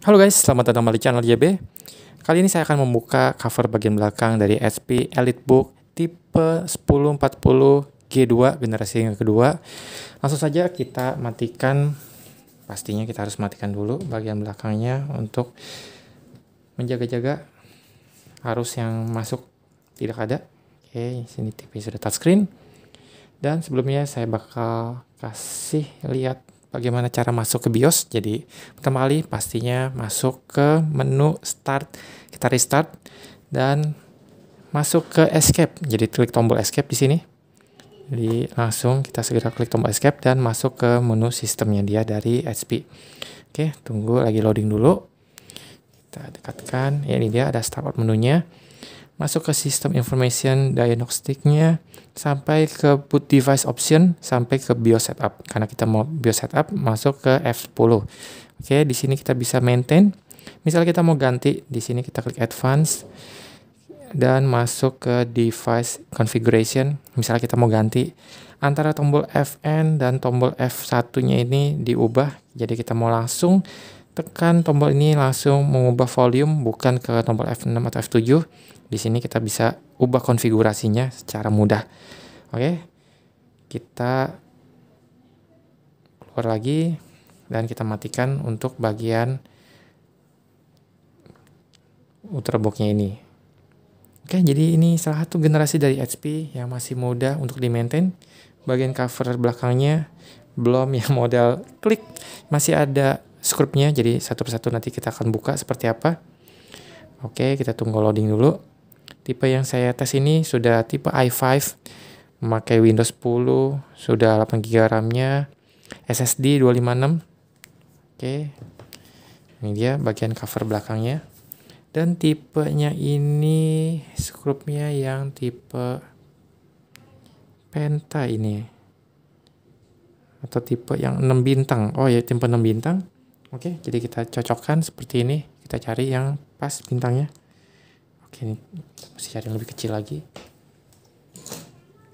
Halo guys, selamat datang kembali di channel YB. Kali ini saya akan membuka cover bagian belakang dari SP EliteBook tipe 1040 G2 generasi yang kedua. Langsung saja kita matikan, pastinya kita harus matikan dulu bagian belakangnya untuk menjaga-jaga arus yang masuk tidak ada. Oke, sini TV sudah touchscreen. Dan sebelumnya saya bakal kasih lihat Bagaimana cara masuk ke BIOS? Jadi pertama kali pastinya masuk ke menu Start, kita restart dan masuk ke Escape. Jadi klik tombol Escape di sini. Jadi langsung kita segera klik tombol escape dan masuk ke menu sistemnya dia dari HP. Oke, tunggu lagi loading dulu. Kita dekatkan. Ya, ini dia ada start menunya masuk ke sistem information diagnostiknya sampai ke boot device option sampai ke BIOS setup karena kita mau BIOS setup masuk ke F10 oke di sini kita bisa maintain misal kita mau ganti di sini kita klik advance dan masuk ke device configuration misal kita mau ganti antara tombol FN dan tombol F1 nya ini diubah jadi kita mau langsung tekan tombol ini langsung mengubah volume bukan ke tombol F6 atau F7 di sini kita bisa ubah konfigurasinya secara mudah. Oke, kita keluar lagi dan kita matikan untuk bagian ultrabooknya ini. Oke, jadi ini salah satu generasi dari HP yang masih mudah untuk di-maintain. Bagian cover belakangnya belum yang model klik, masih ada scriptnya, jadi satu persatu nanti kita akan buka seperti apa. Oke, kita tunggu loading dulu. Tipe yang saya tes ini sudah tipe i5, memakai Windows 10, sudah 8 GB RAM-nya, SSD 256. Oke. Ini dia bagian cover belakangnya. Dan tipenya ini skrupnya yang tipe penta ini. Atau tipe yang 6 bintang. Oh ya, tipe 6 bintang. Oke, jadi kita cocokkan seperti ini. Kita cari yang pas bintangnya oke ini mesti cari yang lebih kecil lagi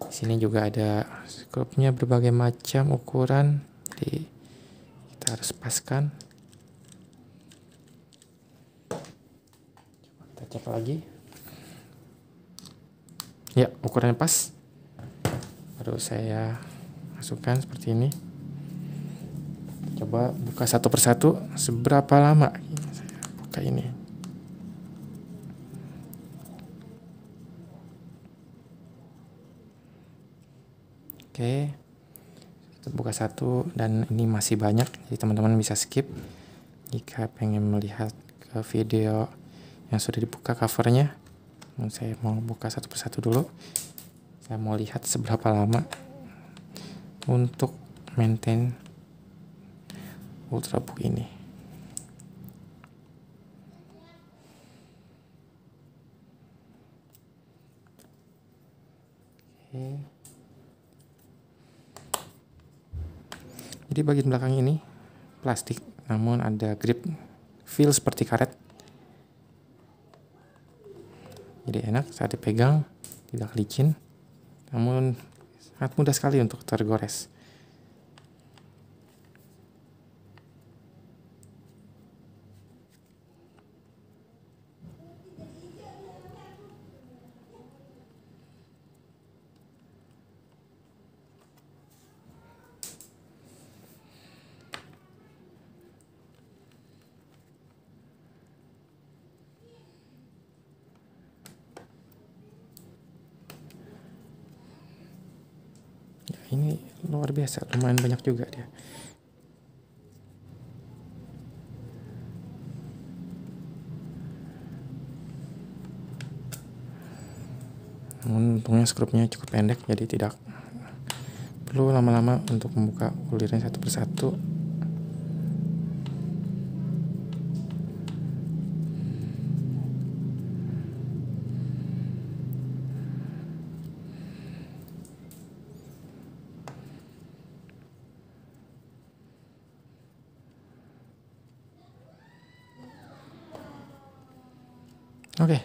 di sini juga ada skrupnya berbagai macam ukuran jadi kita harus paskan Coba kita cek lagi ya ukurannya pas baru saya masukkan seperti ini coba buka satu persatu seberapa lama buka ini Oke. Okay. Buka satu dan ini masih banyak. Jadi teman-teman bisa skip jika pengen melihat ke video yang sudah dibuka covernya. Saya mau buka satu persatu dulu. Saya mau lihat seberapa lama untuk maintain ultrabook ini. Oke. Okay. Jadi bagian belakang ini plastik, namun ada grip feel seperti karet. Jadi enak saat dipegang, tidak licin, namun sangat mudah sekali untuk tergores. ini luar biasa lumayan banyak juga dia namun untungnya skrupnya cukup pendek jadi tidak perlu lama-lama untuk membuka ulirnya satu persatu Oke. Okay.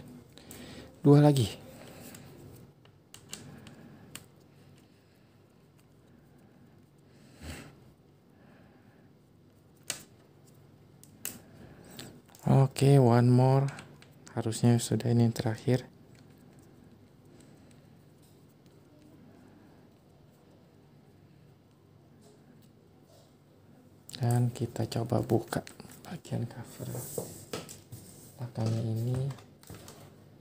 Dua lagi. Oke, okay, one more. Harusnya sudah ini terakhir. Dan kita coba buka bagian cover belakangnya ini.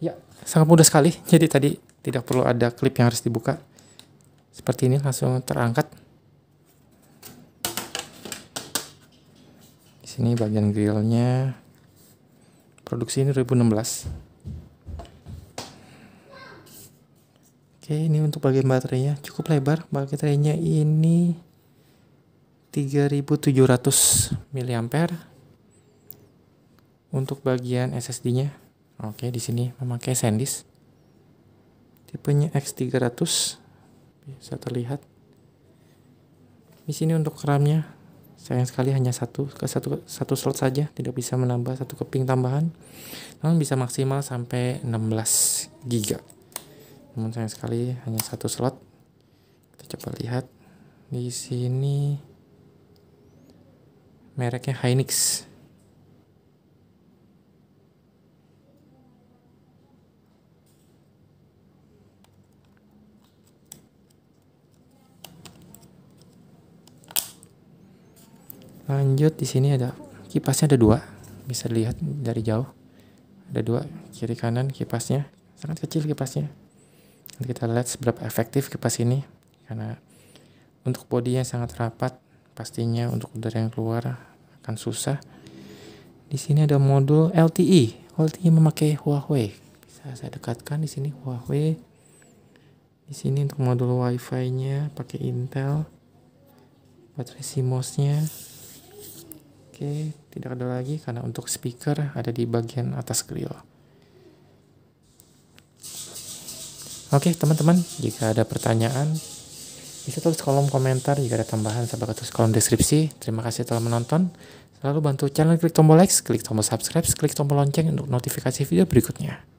Ya, sangat mudah sekali. Jadi tadi tidak perlu ada klip yang harus dibuka. Seperti ini langsung terangkat. Di sini bagian grillnya. Produksi ini 2016. Oke, ini untuk bagian baterainya cukup lebar. Baterainya ini 3700 mAh. Untuk bagian SSD-nya Oke, di sini memakai SanDisk. Tipenya X300. Bisa terlihat. Di sini untuk RAM-nya sayang sekali hanya satu ke satu satu slot saja, tidak bisa menambah satu keping tambahan. Namun bisa maksimal sampai 16 GB. Namun sayang sekali hanya satu slot. Kita coba lihat di sini mereknya Hynix Lanjut di sini ada kipasnya ada dua, bisa dilihat dari jauh. Ada dua kiri kanan kipasnya, sangat kecil kipasnya. Nanti kita lihat seberapa efektif kipas ini karena untuk bodinya sangat rapat, pastinya untuk udara yang keluar akan susah. Di sini ada modul LTE. LTE memakai Huawei. Bisa saya dekatkan di sini Huawei. Di sini untuk modul WiFi-nya pakai Intel. Baterai CMOS-nya Oke, tidak ada lagi karena untuk speaker ada di bagian atas grill. Oke, teman-teman, jika ada pertanyaan bisa tulis kolom komentar jika ada tambahan sampai tulis kolom deskripsi. Terima kasih telah menonton. Selalu bantu channel klik tombol like, klik tombol subscribe, klik tombol lonceng untuk notifikasi video berikutnya.